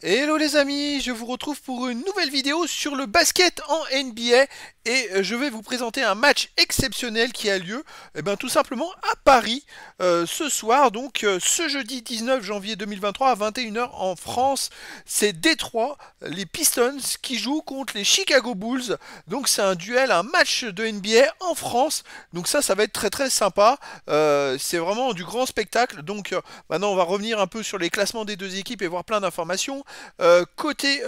Hello les amis, je vous retrouve pour une nouvelle vidéo sur le basket en NBA et euh, je vais vous présenter un match exceptionnel qui a lieu eh ben, tout simplement à Paris euh, ce soir, donc euh, ce jeudi 19 janvier 2023 à 21h en France. C'est Détroit, les Pistons qui jouent contre les Chicago Bulls. Donc c'est un duel, un match de NBA en France. Donc ça, ça va être très très sympa. c'est vraiment du grand spectacle. Donc maintenant, on va revenir un peu sur les classements des deux équipes et voir plein d'informations. côté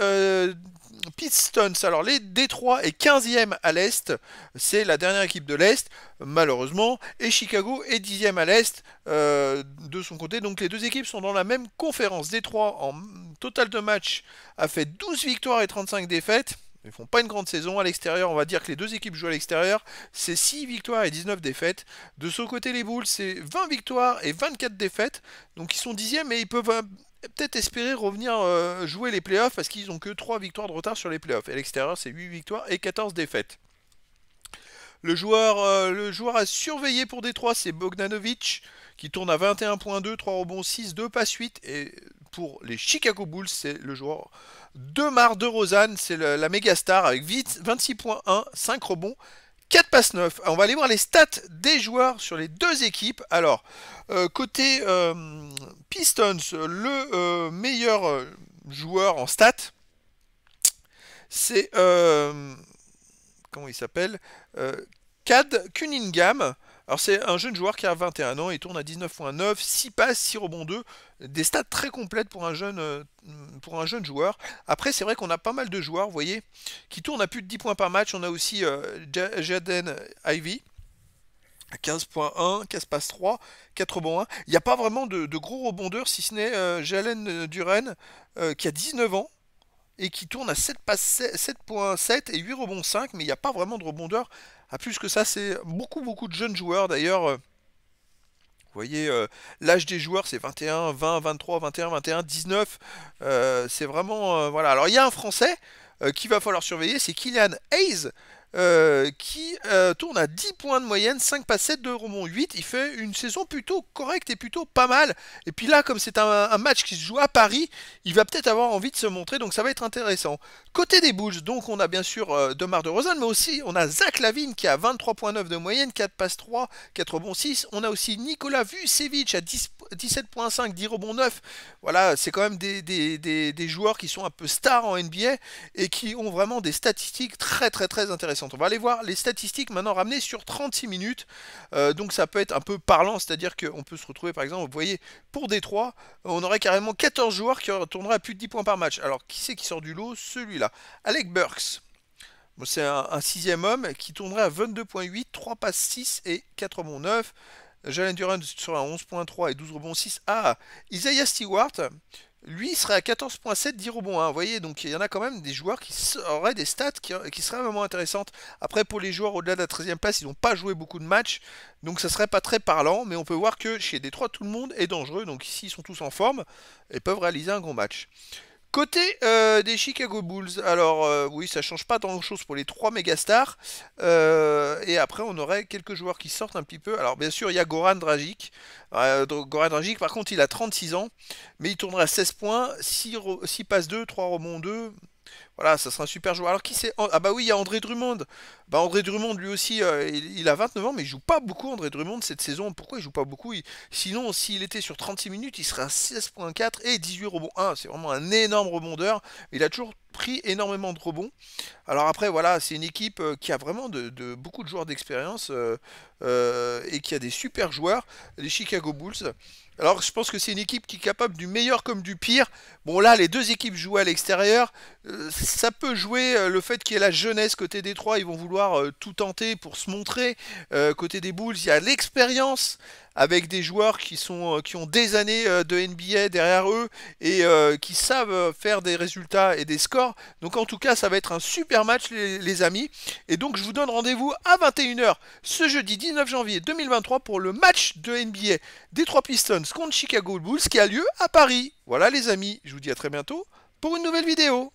Pistons, alors les Détroit est 15e à l'Est. C'est la dernière équipe de l'Est, malheureusement. Et Chicago est dixième à l'Est euh, de son côté. Donc les deux équipes sont dans la même conférence. Détroit, en total de matchs, a fait 12 victoires et 35 défaites. Ils font pas une grande saison à l'extérieur. On va dire que les deux équipes jouent à l'extérieur. C'est 6 victoires et 19 défaites. De ce côté, les boules c'est 20 victoires et 24 défaites. Donc ils sont dixièmes et ils peuvent euh, peut-être espérer revenir euh, jouer les playoffs parce qu'ils n'ont que 3 victoires de retard sur les playoffs. Et à l'extérieur, c'est 8 victoires et 14 défaites. Le joueur, euh, le joueur à surveiller pour Détroit, c'est Bogdanovic, qui tourne à 21.2, 3 rebonds, 6, 2 passes 8. Et pour les Chicago Bulls, c'est le joueur Demar de Rosanne, c'est la méga star avec 26.1, 5 rebonds, 4 passes 9. On va aller voir les stats des joueurs sur les deux équipes. Alors, euh, côté euh, Pistons, le euh, meilleur joueur en stats, c'est... comment il s'appelle Cad Cunningham. Alors c'est un jeune joueur qui a 21 ans, il tourne à 19.9, 6 passes, 6 rebonds 2, des stats très complètes pour un jeune, euh, pour un jeune joueur. Après c'est vrai qu'on a pas mal de joueurs, vous voyez, qui tournent à plus de 10 points par match. On a aussi euh, Jaden Ivy. 15.1, 15 passes 3, 4 rebonds 1. Il n'y a pas vraiment de, gros rebondeurs, si ce n'est euh, Jalen Duren, qui a 19 ans, et qui tourne à 7.7 7 7 et 8 rebonds 5, mais il n'y a pas vraiment de rebondeurs. Ah plus que ça. C'est beaucoup, beaucoup de jeunes joueurs d'ailleurs. Euh, vous voyez, euh, l'âge des joueurs, c'est 21, 20, 23, 21, 21, 19. c'est vraiment... Euh, voilà. Alors, il y a un Français, euh, qu'il va falloir surveiller, c'est Kylian Hayes. Euh, qui euh, tourne à 10 points de moyenne, 5 passes 7, 2 rebonds 8. Il fait une saison plutôt correcte et plutôt pas mal. Et puis là, comme c'est un, match qui se joue à Paris, il va peut-être avoir envie de se montrer, donc ça va être intéressant. Côté des Bulls, donc on a bien sûr Demar de Rosanne, mais aussi on a Zach Lavine qui a 23.9 de moyenne, 4 passes 3, 4 rebonds 6. On a aussi Nicolas Vucevic à 17.5, 10 rebonds 9. Voilà, c'est quand même des, des, des joueurs qui sont un peu stars en NBA et qui ont vraiment des statistiques très très très intéressantes. On va aller voir les statistiques maintenant ramenées sur 36 minutes, euh, donc ça peut être un peu parlant, c'est-à-dire qu'on peut se retrouver par exemple, vous voyez, pour Détroit, on aurait carrément 14 joueurs qui tourneraient à plus de 10 points par match. Alors qui c'est qui sort du lot Celui-là, Alec Burks. c'est un, sixième homme qui tournerait à 22.8, 3 passes 6 et 4 rebonds 9. Jalen Duran sera à 11.3 et 12 rebonds 6. Ah, Isaiah Stewart, lui, serait à 14.7, 10 rebonds 1. Hein. Vous voyez, donc il y en a quand même des joueurs qui auraient des stats qui, seraient vraiment intéressantes. Après, pour les joueurs au-delà de la 13e place, ils n'ont pas joué beaucoup de matchs, donc ça serait pas très parlant, mais on peut voir que chez Détroit, tout le monde est dangereux, donc ici, ils sont tous en forme et peuvent réaliser un grand match. Côté euh, des Chicago Bulls, alors euh, oui, ça change pas tant de chose pour les trois méga euh, et après, on aurait quelques joueurs qui sortent un petit peu. Alors, bien sûr, il y a Goran Dragic. Goran Dragic, par contre, il a 36 ans, mais il tournera 16 points, 6, 6 passes 2, 3 rebonds 2. Voilà, ça sera un super joueur. Alors qui c'est Ah bah oui, il y a André Drummond. Bah, André Drummond, lui aussi, euh, il, a 29 ans, mais il joue pas beaucoup André Drummond cette saison. Pourquoi il joue pas beaucoup Sinon, s'il était sur 36 minutes, il serait à 16.4 et 18 rebonds. Ah, c'est vraiment un énorme rebondeur. Il a toujours pris énormément de rebonds. Alors après, voilà, c'est une équipe euh, qui a vraiment de, beaucoup de joueurs d'expérience euh, et qui a des super joueurs, les Chicago Bulls. Alors je pense que c'est une équipe qui est capable du meilleur comme du pire. Bon là, les deux équipes jouent à l'extérieur. Euh, ça peut jouer euh, le fait qu'il y ait la jeunesse côté des trois. Ils vont vouloir euh, tout tenter pour se montrer. côté des Bulls, il y a l'expérience avec des joueurs qui, sont, euh, qui ont des années euh, de NBA derrière eux et euh, qui savent faire des résultats et des scores. Donc en tout cas, ça va être un super match les, les amis. Et donc je vous donne rendez-vous à 21h ce jeudi 19 janvier 2023 pour le match de NBA des 3 Pistons contre Chicago Bulls qui a lieu à Paris. Voilà les amis, je vous dis à très bientôt pour une nouvelle vidéo.